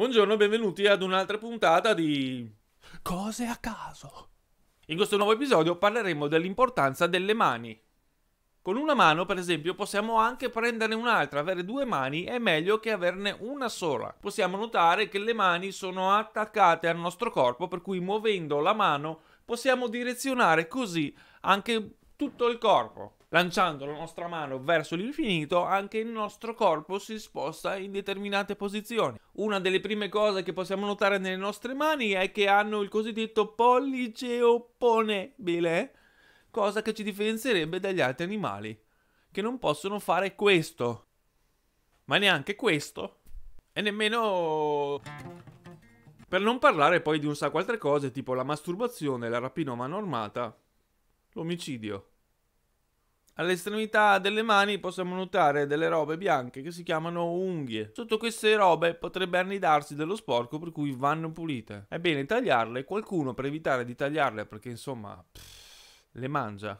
Buongiorno e benvenuti ad un'altra puntata di... Cose a caso. In questo nuovo episodio parleremo dell'importanza delle mani. Con una mano, per esempio, possiamo anche prenderne un'altra, avere due mani è meglio che averne una sola. Possiamo notare che le mani sono attaccate al nostro corpo, per cui muovendo la mano possiamo direzionare così anche tutto il corpo. Lanciando la nostra mano verso l'infinito, anche il nostro corpo si sposta in determinate posizioni. Una delle prime cose che possiamo notare nelle nostre mani è che hanno il cosiddetto pollice opponibile, cosa che ci differenzierebbe dagli altri animali, che non possono fare questo. Ma neanche questo. E nemmeno... Per non parlare poi di un sacco altre cose, tipo la masturbazione, la rapinomano armata, l'omicidio. All'estremità delle mani possiamo notare delle robe bianche che si chiamano unghie. Sotto queste robe potrebbe annidarsi dello sporco per cui vanno pulite. È bene tagliarle, qualcuno per evitare di tagliarle perché insomma pff, le mangia.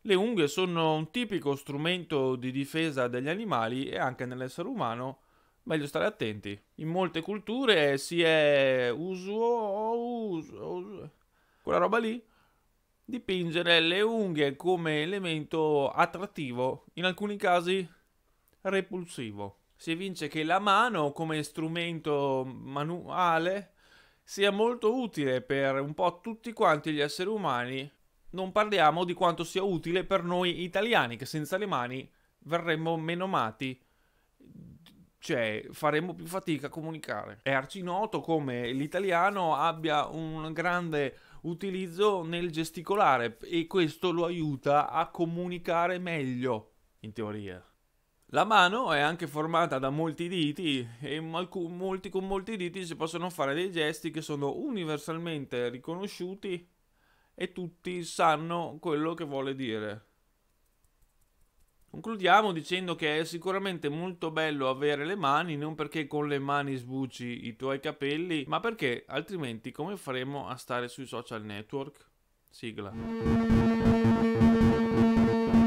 Le unghie sono un tipico strumento di difesa degli animali e anche nell'essere umano meglio stare attenti. In molte culture si è uso, uso, uso. quella roba lì dipingere le unghie come elemento attrattivo, in alcuni casi repulsivo. Si evince che la mano come strumento manuale sia molto utile per un po' tutti quanti gli esseri umani. Non parliamo di quanto sia utile per noi italiani che senza le mani verremmo meno menomati cioè faremmo più fatica a comunicare. È arcinoto come l'italiano abbia un grande utilizzo nel gesticolare e questo lo aiuta a comunicare meglio, in teoria. La mano è anche formata da molti diti e molti, con molti diti si possono fare dei gesti che sono universalmente riconosciuti e tutti sanno quello che vuole dire. Concludiamo dicendo che è sicuramente molto bello avere le mani, non perché con le mani sbucci i tuoi capelli, ma perché altrimenti come faremo a stare sui social network? Sigla.